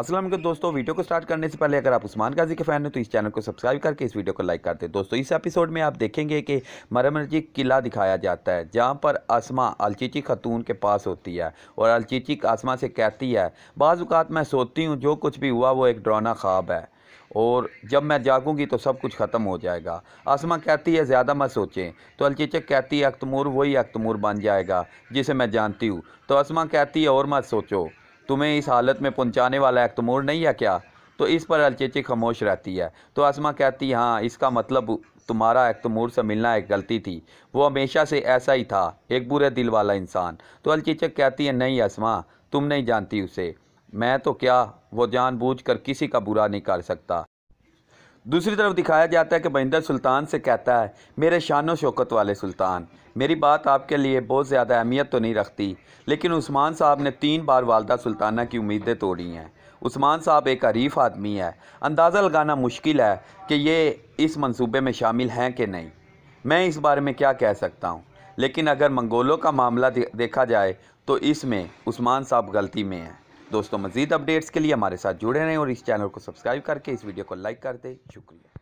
असलम दोस्तों वीडियो को स्टार्ट करने से पहले अगर आप उस्मान गाजी के फ़ैन हैं तो इस चैनल को सब्सक्राइब करके इस वीडियो को लाइक करते हैं दोस्तों इस एपिसोड में आप देखेंगे कि मरमरजी किला दिखाया जाता है जहाँ पर आसमा अलचीची खतून के पास होती है और अलचीची आसमा से कहती है बाज़ात मैं सोती हूँ जो कुछ भी हुआ वो एक ड्रौना ख्वाब है और जब मैं जागूंगी तो सब कुछ ख़त्म हो जाएगा आसमा कहती है ज़्यादा मत सोचें तो अलचीचक कहती है अख्तमूर वही अख्तमूर बन जाएगा जिसे मैं जानती हूँ तो आसमा कहती है और मत सोचो तुम्हें इस हालत में पहुंचाने वाला तुमूर तो नहीं है क्या तो इस पर अलचेची खामोश रहती है तो आसमा कहती हाँ इसका मतलब तुम्हारा तुमूर तो से मिलना एक गलती थी वो हमेशा से ऐसा ही था एक बुरे दिल वाला इंसान तो अलचेचक कहती है नहीं आसमा तुम नहीं जानती उसे मैं तो क्या वो जानबूझकर किसी का बुरा नहीं कर सकता दूसरी तरफ दिखाया जाता है कि महिंदर सुल्तान से कहता है मेरे शान शौकत वाले सुल्तान मेरी बात आपके लिए बहुत ज़्यादा अहमियत तो नहीं रखती लेकिन उस्मान साहब ने तीन बार वालदा सुल्ताना की उम्मीदें तोड़ी हैं उस्मान साहब एक हरीफ आदमी है अंदाज़ा लगाना मुश्किल है कि ये इस मंसूबे में शामिल हैं कि नहीं मैं इस बारे में क्या कह सकता हूँ लेकिन अगर मंगोलों का मामला देखा जाए तो इसमें उस्मान साहब गलती में हैं दोस्तों मजीद अपडेट्स के लिए हमारे साथ जुड़े रहें और इस चैनल को सब्सक्राइब करके इस वीडियो को लाइक कर दें शुक्रिया